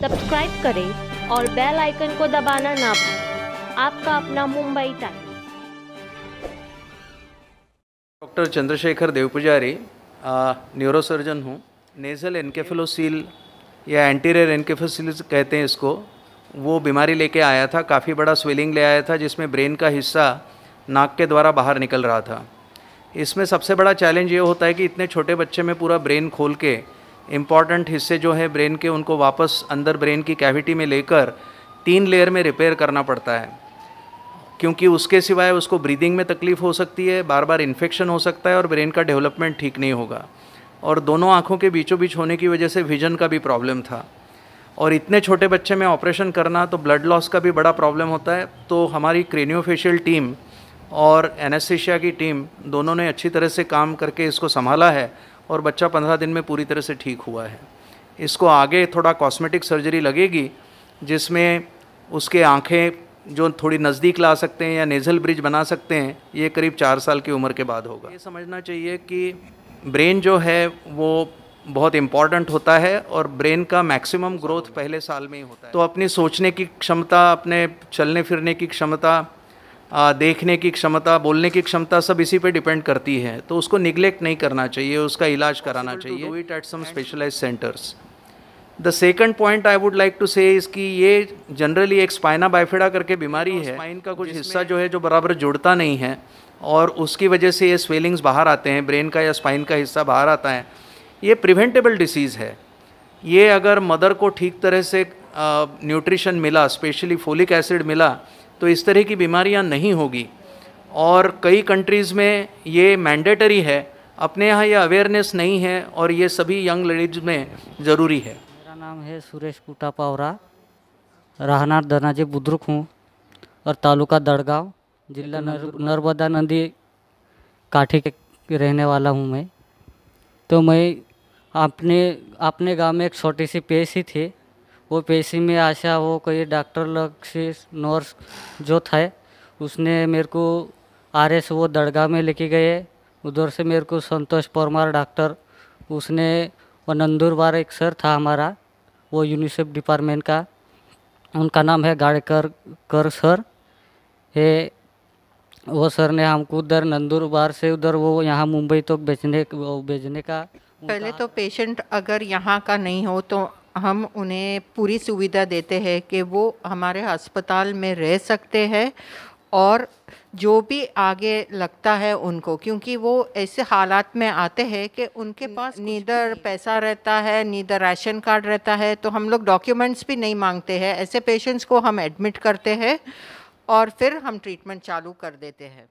subscribe करें और bell icon को दबाना ना भूलें आपका अपना Mumbai time doctor Chandrashekhar Dev Pujari neurosurgeon हूँ नेज़ल एनकेफेलोसील या एंटीरियर एनकेफेसिल कहते हैं इसको वो बीमारी लेके आया था काफ़ी बड़ा स्वेलिंग ले आया था जिसमें ब्रेन का हिस्सा नाक के द्वारा बाहर निकल रहा था इसमें सबसे बड़ा चैलेंज ये होता है कि इतने छोटे बच्चे में पूरा ब्रेन खोल के इम्पॉर्टेंट हिस्से जो है ब्रेन के उनको वापस अंदर ब्रेन की कैविटी में लेकर तीन लेयर में रिपेयर करना पड़ता है क्योंकि उसके सिवाय उसको ब्रीदिंग में तकलीफ़ हो सकती है बार बार इन्फेक्शन हो सकता है और ब्रेन का डेवलपमेंट ठीक नहीं होगा और दोनों आँखों के बीचों बीच होने की वजह से विजन का भी प्रॉब्लम था और इतने छोटे बच्चे में ऑपरेशन करना तो ब्लड लॉस का भी बड़ा प्रॉब्लम होता है तो हमारी क्रेनियोफेशियल टीम और एनेस्थिशिया की टीम दोनों ने अच्छी तरह से काम करके इसको संभाला है और बच्चा पंद्रह दिन में पूरी तरह से ठीक हुआ है इसको आगे थोड़ा कॉस्मेटिक सर्जरी लगेगी जिसमें उसके आँखें जो थोड़ी नज़दीक ला सकते हैं या नेज़ल ब्रिज बना सकते हैं ये करीब चार साल की उम्र के बाद होगा ये समझना चाहिए कि ब्रेन जो है वो बहुत इम्पॉर्टेंट होता है और ब्रेन का मैक्सिमम ग्रोथ पहले साल में ही होता है तो अपनी सोचने की क्षमता अपने चलने फिरने की क्षमता देखने की क्षमता बोलने की क्षमता सब इसी पे डिपेंड करती है तो उसको निग्लेक्ट नहीं करना चाहिए उसका इलाज कराना चाहिए do it at some specialise centres the second point I would like to say इसकी ये जनरली एक स्पाइना बाइफेडा करके बीमारी है स्पाइन का कुछ हिस्सा जो है जो बराबर जुड़ता नहीं है और उसकी वजह से ये स्वेलिंग्स बाहर आते हैं ब्रेन का या स्पाइन का हिस्सा बाहर आता है ये प्रिवेंटेबल डिसीज़ है ये अगर मदर को ठीक तरह से न्यूट्रिशन मिला स्पेशली फोलिक एसिड मिला तो इस तरह की बीमारियां नहीं होगी और कई कंट्रीज़ में ये मैंडेटरी है अपने यहाँ ये अवेयरनेस नहीं है और ये सभी यंग लेडीज में ज़रूरी है मेरा नाम है सुरेश कुटा पावरा रहना दनाजे बुद्रुक हूँ और तालुका दड़गांव जिला नर्मदा नदी काठी के रहने वाला हूँ मैं तो मैं अपने अपने गांव में एक छोटी सी पेश ही थी वो पेशी में आशा वो कोई डॉक्टर लोग से नर्स जो था उसने मेरे को आर एस वो दड़गा में लेके गए उधर से मेरे को संतोष परमार डॉक्टर उसने वो नंदुरबार एक सर था हमारा वो यूनिसेफ डिपार्टमेंट का उनका नाम है गाड़कर कर सर है वो सर ने हमको उधर नंदूरबार से उधर वो यहाँ मुंबई तक तो भेजने भेजने का पहले तो पेशेंट अगर यहाँ का नहीं हो तो हम उन्हें पूरी सुविधा देते हैं कि वो हमारे अस्पताल में रह सकते हैं और जो भी आगे लगता है उनको क्योंकि वो ऐसे हालात में आते हैं कि उनके पास नीदर पैसा रहता है नीदर राशन कार्ड रहता है तो हम लोग डॉक्यूमेंट्स भी नहीं मांगते हैं ऐसे पेशेंट्स को हम एडमिट करते हैं और फिर हम ट्रीटमेंट चालू कर देते हैं